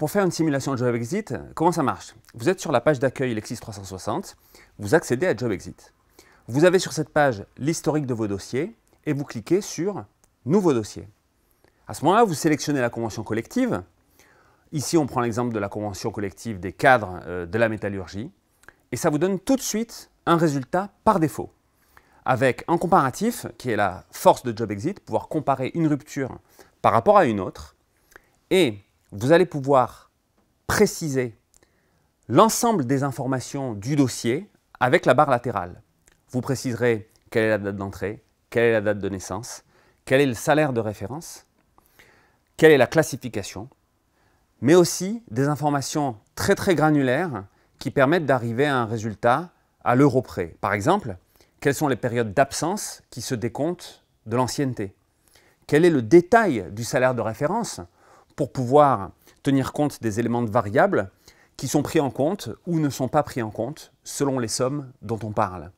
pour faire une simulation de JobExit, comment ça marche Vous êtes sur la page d'accueil Lexis 360, vous accédez à JobExit. Vous avez sur cette page l'historique de vos dossiers et vous cliquez sur Nouveau dossier. À ce moment-là, vous sélectionnez la convention collective. Ici, on prend l'exemple de la convention collective des cadres euh, de la métallurgie. Et ça vous donne tout de suite un résultat par défaut. Avec un comparatif, qui est la force de JobExit, pouvoir comparer une rupture par rapport à une autre. Et vous allez pouvoir préciser l'ensemble des informations du dossier avec la barre latérale. Vous préciserez quelle est la date d'entrée, quelle est la date de naissance, quel est le salaire de référence, quelle est la classification, mais aussi des informations très très granulaires qui permettent d'arriver à un résultat à l'euro près. Par exemple, quelles sont les périodes d'absence qui se décomptent de l'ancienneté Quel est le détail du salaire de référence pour pouvoir tenir compte des éléments de variables qui sont pris en compte ou ne sont pas pris en compte selon les sommes dont on parle.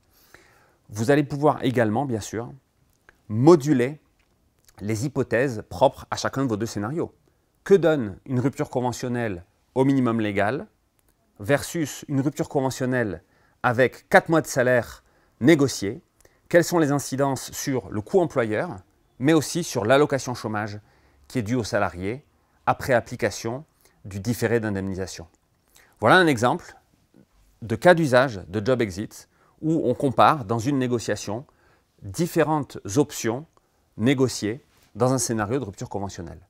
Vous allez pouvoir également, bien sûr, moduler les hypothèses propres à chacun de vos deux scénarios. Que donne une rupture conventionnelle au minimum légal versus une rupture conventionnelle avec 4 mois de salaire négocié Quelles sont les incidences sur le coût employeur, mais aussi sur l'allocation chômage qui est due aux salariés après application du différé d'indemnisation. Voilà un exemple de cas d'usage de Job Exit où on compare dans une négociation différentes options négociées dans un scénario de rupture conventionnelle.